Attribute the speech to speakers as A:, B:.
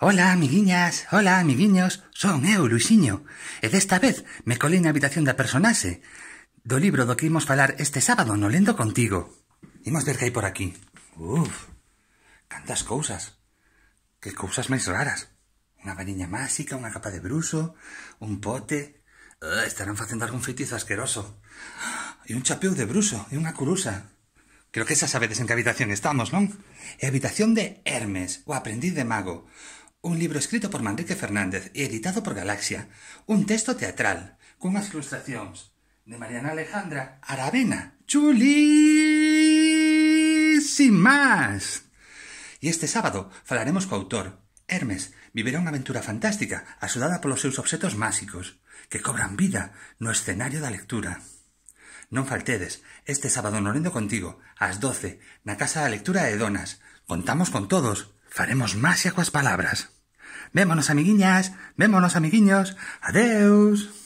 A: Ola, amiguiñas, ola, amiguiños, son eu, Luisinho, e desta vez me colei na habitación da personaxe do libro do que imos falar este sábado no Lendo Contigo. Imos ver que hai por aquí. Uf, cantas cousas. Que cousas máis raras. Unha vaniña máxica, unha capa de bruxo, un pote... Uh, estarán facendo algún feitizo asqueroso. Ah, e un chapeu de bruxo, e unha curusa. Creo que xa sabedes en que habitación estamos, non? É a habitación de Hermes, o aprendiz de mago un libro escrito por Manrique Fernández e editado por Galaxia, un texto teatral, cunhas ilustracións de Mariana Alejandra Aravena. ¡Chulísimas! E este sábado falaremos co autor. Hermes viverá unha aventura fantástica axudada polos seus obxetos máxicos que cobran vida no escenario da lectura. Non faltedes, este sábado norendo contigo, ás 12, na Casa da Lectura de Donas. Contamos con todos, faremos máxia coas palabras. Vémonos, amiguiñas. Vémonos, amiguiños. adiós.